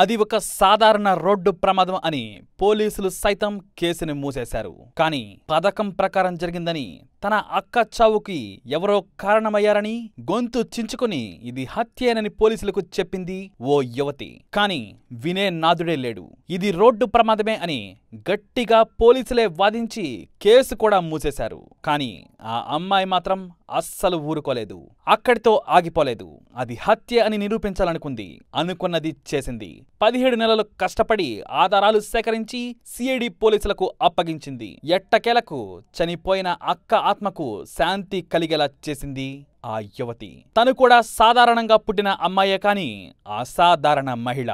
అది ఒక సాధారణ రోడ్డు ప్రమాదం అని పోలీసులు సైతం కేసుని మూసేశారు కాని పథకం ప్రకారం జరిగిందని తన అక్క చావుకి ఎవరో కారణమయ్యారని గొంతు చించుకుని ఇది హత్యేనని పోలీసులకు చెప్పింది ఓ యువతి కాని వినే నాదుడే లేడు ఇది రోడ్డు ప్రమాదమే అని గట్టిగా పోలీసులే వాదించి కేసు కూడా మూసేశారు కానీ ఆ అమ్మాయి మాత్రం అస్సలు ఊరుకోలేదు అక్కడితో ఆగిపోలేదు అది హత్య అని నిరూపించాలనుకుంది అనుకున్నది చేసింది పదిహేడు నెలలు కష్టపడి ఆధారాలు సేకరించి సిఐడి పోలీసులకు అప్పగించింది ఎట్టకేలకు చనిపోయిన అక్క ఆత్మకు శాంతి కలిగేలా చేసింది ఆ యువతి తను కూడా సాధారణంగా పుట్టిన అమ్మాయే కాని అసాధారణ మహిళ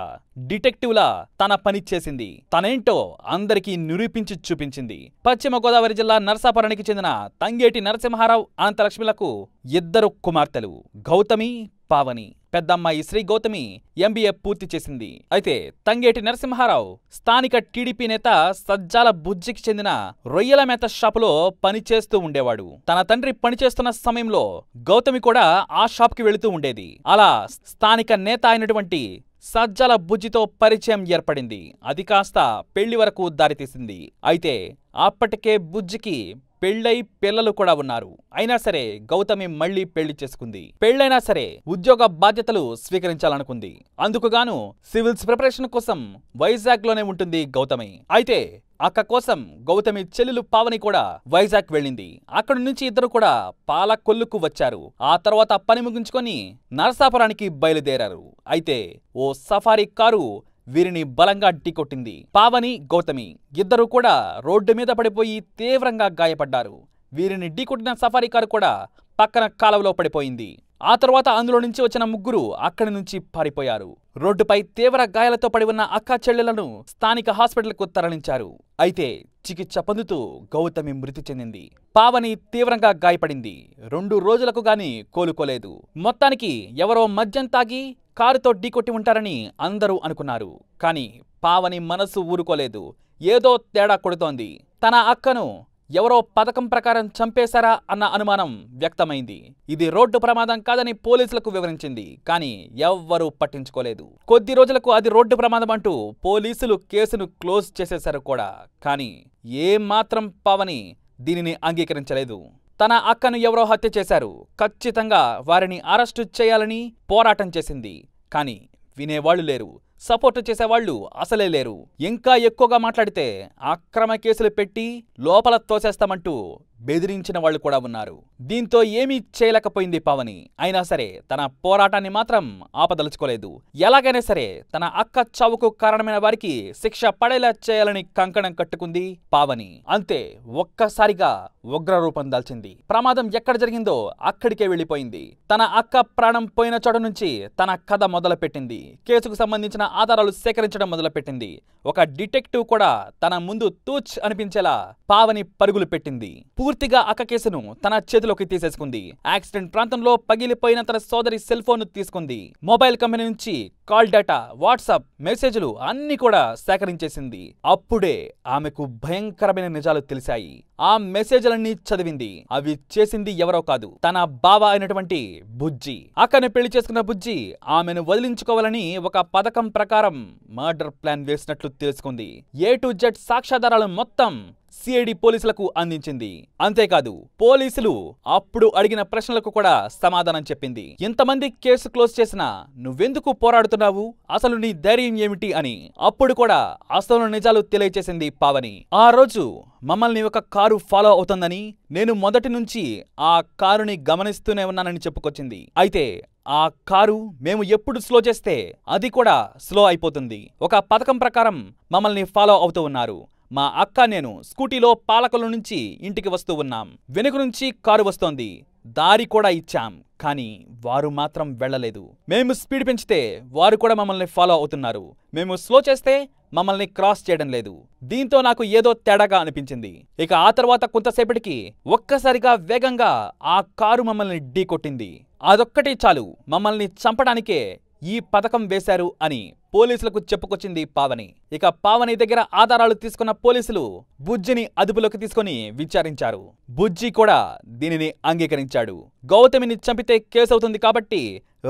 డిటెక్టివ్లా తన పని చేసింది తనేంటో అందరికీ నిరూపించి చూపించింది పశ్చిమ గోదావరి జిల్లా నరసాపురానికి చెందిన తంగేటి నరసింహారావు అనంతలక్ష్మిలకు ఇద్దరు కుమార్తెలు గౌతమి పావని పెద్దమ్మాయి శ్రీ గౌతమి ఎంబీఏ పూర్తి చేసింది అయితే తంగేటి నరసింహారావు స్థానిక టీడీపీ నేత సజ్జాల బుజ్జికి చెందిన రొయ్యల మేత షాపులో పనిచేస్తూ ఉండేవాడు తన తండ్రి పనిచేస్తున్న సమయంలో గౌతమి కూడా ఆ షాప్కి వెళుతూ ఉండేది అలా స్థానిక నేత అయినటువంటి సజ్జల బుజ్జితో పరిచయం ఏర్పడింది అది కాస్త పెళ్లి వరకు దారితీసింది అయితే అప్పటికే బుజ్జికి పెళ్ళై పిల్లలు కూడా ఉన్నారు అయినా సరే గౌతమి మళ్లీ పెళ్లి చేసుకుంది పెళ్ళైనా సరే ఉద్యోగ బాధ్యతలు స్వీకరించాలనుకుంది అందుకుగాను సివిల్స్ ప్రిపరేషన్ కోసం వైజాగ్ లోనే ఉంటుంది గౌతమి అయితే అక్క కోసం గౌతమి చెల్లెలు పావని కూడా వైజాగ్ వెళ్ళింది అక్కడి నుంచి ఇద్దరు కూడా పాలకొల్లుకు వచ్చారు ఆ తర్వాత పని ముగించుకొని నరసాపురానికి బయలుదేరారు అయితే ఓ సఫారీ కారు వీరిని బలంగా ఢీకొట్టింది పావని గౌతమి ఇద్దరు కూడా రోడ్డు మీద పడిపోయి తీవ్రంగా గాయపడ్డారు వీరిని ఢీకొట్టిన సఫారీ కారు కూడా పక్కన కాలువలో పడిపోయింది ఆ తర్వాత అందులో నుంచి వచ్చిన ముగ్గురు అక్కడి నుంచి పారిపోయారు రోడ్డుపై తీవ్ర గాయాలతో పడి ఉన్న అక్క చెల్లెలను స్థానిక హాస్పిటల్కు తరలించారు అయితే చికిత్స పొందుతూ గౌతమి మృతి చెందింది పావని తీవ్రంగా గాయపడింది రెండు రోజులకు గాని కోలుకోలేదు మొత్తానికి ఎవరో మద్యం తాగి కారుతో ఢీకొట్టి ఉంటారని అందరూ అనుకున్నారు కానీ పావని మనసు ఊరుకోలేదు ఏదో తేడా కొడుతోంది తన అక్కను ఎవరో పథకం ప్రకారం చంపేశారా అన్న అనుమానం వ్యక్తమైంది ఇది రోడ్డు ప్రమాదం కాదని పోలీసులకు వివరించింది కానీ ఎవ్వరూ పట్టించుకోలేదు కొద్ది రోజులకు అది రోడ్డు ప్రమాదం అంటూ పోలీసులు కేసును క్లోజ్ చేసేశారు కూడా కానీ ఏమాత్రం పావని దీనిని అంగీకరించలేదు తన అక్కను ఎవరో హత్య చేశారు ఖచ్చితంగా వారిని అరెస్టు చేయాలని పోరాటం చేసింది కానీ వినేవాళ్లు లేరు సపోర్ట్ చేసేవాళ్ళు అసలే లేరు ఇంకా ఎక్కువగా మాట్లాడితే అక్రమ కేసులు పెట్టి లోపల తోసేస్తామంటూ బెదిరించిన వాళ్ళు కూడా ఉన్నారు దీంతో ఏమీ చేయలేకపోయింది పావని అయినా సరే తన పోరాటాన్ని మాత్రం ఆపదలుచుకోలేదు ఎలాగైనా సరే తన అక్క చావుకు కారణమైన వారికి శిక్ష పడేలా చేయాలని కంకణం కట్టుకుంది పావని అంతే ఒక్కసారిగా ఉగ్ర రూపం దాల్చింది ప్రమాదం ఎక్కడ జరిగిందో అక్కడికే వెళ్ళిపోయింది తన అక్క ప్రాణం పోయిన చోట నుంచి తన కథ మొదలుపెట్టింది కేసుకు సంబంధించిన ఆధారాలు సేకరించడం మొదలుపెట్టింది ఒక డిటెక్టివ్ కూడా తన ముందు తూచ్ అనిపించేలా పావని పరుగులు పెట్టింది పూర్తిగా అక్క కేసును తన చేతిలోకి తీసేసుకుంది యాక్సిడెంట్ ప్రాంతంలో పగిలిపోయిన తన సోదరి సెల్ ఫోన్ తీసుకుంది మొబైల్ కంపెనీ నుంచి కాల్ డేటా వాట్సాప్ మెసేజ్లు అన్ని కూడా సేకరించేసింది అప్పుడే ఆమెకు భయంకరమైన నిజాలు తెలిసాయి ఆ మెసేజ్లన్నీ చదివింది అవి చేసింది ఎవరో కాదు తన బావ అయినటువంటి బుజ్జి అక్కని పెళ్లి చేసుకున్న బుజ్జి ఆమెను వదిలించుకోవాలని ఒక పథకం ప్రకారం మర్డర్ ప్లాన్ వేసినట్లు తెలుసుకుంది ఏ టు జెడ్ సాక్ష్యాధారాలు మొత్తం సిఐడి పోలీసులకు అందించింది అంతేకాదు పోలీసులు అప్పుడు అడిగిన ప్రశ్నలకు కూడా సమాధానం చెప్పింది ఇంతమంది కేసు క్లోజ్ చేసినా నువ్వెందుకు పోరాడుతున్నావు మాట్లాడుతున్నావు అసలు నీ ధైర్యం ఏమిటి అని అప్పుడు కూడా అసలు నిజాలు తెలియచేసింది పావని ఆ రోజు మమ్మల్ని ఒక కారు ఫాలో అవుతుందని నేను మొదటి నుంచి ఆ కారుని గమనిస్తూనే ఉన్నానని చెప్పుకొచ్చింది అయితే ఆ కారు మేము ఎప్పుడు స్లో చేస్తే అది కూడా స్లో అయిపోతుంది ఒక పథకం ప్రకారం మమ్మల్ని ఫాలో అవుతూ ఉన్నారు మా అక్క నేను స్కూటీలో పాలకుల నుంచి ఇంటికి వస్తూ ఉన్నాం వెనుక నుంచి కారు వస్తోంది దారి కూడా ఇచ్చాం కానీ వారు మాత్రం వెళ్ళలేదు మేము స్పీడ్ పెంచితే వారు కూడా మమ్మల్ని ఫాలో అవుతున్నారు మేము స్లో చేస్తే మమ్మల్ని క్రాస్ చేయడం లేదు దీంతో నాకు ఏదో తేడాగా అనిపించింది ఇక ఆ తర్వాత కొంతసేపటికి ఒక్కసారిగా వేగంగా ఆ కారు మమ్మల్ని కొట్టింది అదొక్కటి చాలు మమ్మల్ని చంపడానికే ఈ పథకం వేశారు అని పోలీసులకు చెప్పుకొచ్చింది పావని ఇక పావని దగ్గర ఆధారాలు తీసుకున్న పోలీసులు బుజ్జిని అదుపులోకి తీసుకుని విచారించారు బుజ్జి కూడా దీనిని అంగీకరించాడు గౌతమిని చంపితే కేసు అవుతుంది కాబట్టి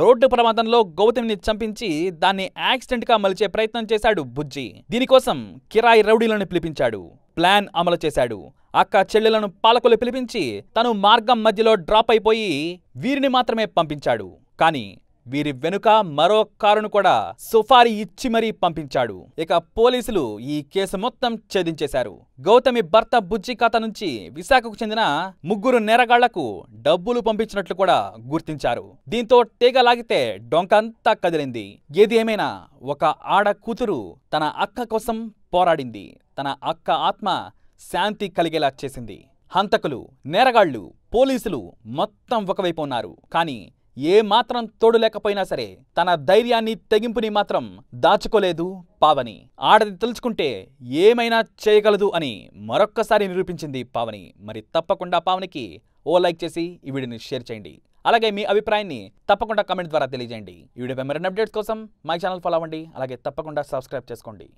రోడ్డు ప్రమాదంలో గౌతమిని చంపించి దాన్ని యాక్సిడెంట్గా మలిచే ప్రయత్నం చేశాడు బుజ్జి దీనికోసం కిరాయి రౌడీలను పిలిపించాడు ప్లాన్ అమలు చేశాడు అక్క చెల్లెలను పాలకులు పిలిపించి తను మార్గం మధ్యలో డ్రాప్ అయిపోయి వీరిని మాత్రమే పంపించాడు కానీ వీరి వెనుక మరో కారును కూడా సుఫారీ ఇచ్చి మరీ పంపించాడు ఇక పోలీసులు ఈ కేసు మొత్తం ఛేదించేశారు గౌతమి భర్త బుజ్జి ఖాతా నుంచి విశాఖకు చెందిన ముగ్గురు నేరగాళ్లకు డబ్బులు పంపించినట్లు కూడా గుర్తించారు దీంతో తీగ లాగితే డొంకంతా కదిలింది ఏది ఏమైనా ఒక ఆడ కూతురు తన అక్క కోసం పోరాడింది తన అక్క ఆత్మ శాంతి కలిగేలా చేసింది హంతకులు నేరగాళ్లు పోలీసులు మొత్తం ఒకవైపు ఉన్నారు కానీ ఏ మాత్రం తోడు లేకపోయినా సరే తన ధైర్యాన్ని తెగింపుని మాత్రం దాచుకోలేదు పావని ఆడది తలుచుకుంటే ఏమైనా చేయగలదు అని మరొక్కసారి నిరూపించింది పావని మరి తప్పకుండా పావనికి ఓ లైక్ చేసి ఈ వీడియోని షేర్ చేయండి అలాగే మీ అభిప్రాయాన్ని తప్పకుండా కమెంట్ ద్వారా తెలియజేయండి ఈ వీడియోపై మరిన్ని అప్డేట్స్ కోసం మా ఛానల్ ఫాలో అవ్వండి అలాగే తప్పకుండా సబ్స్క్రైబ్ చేసుకోండి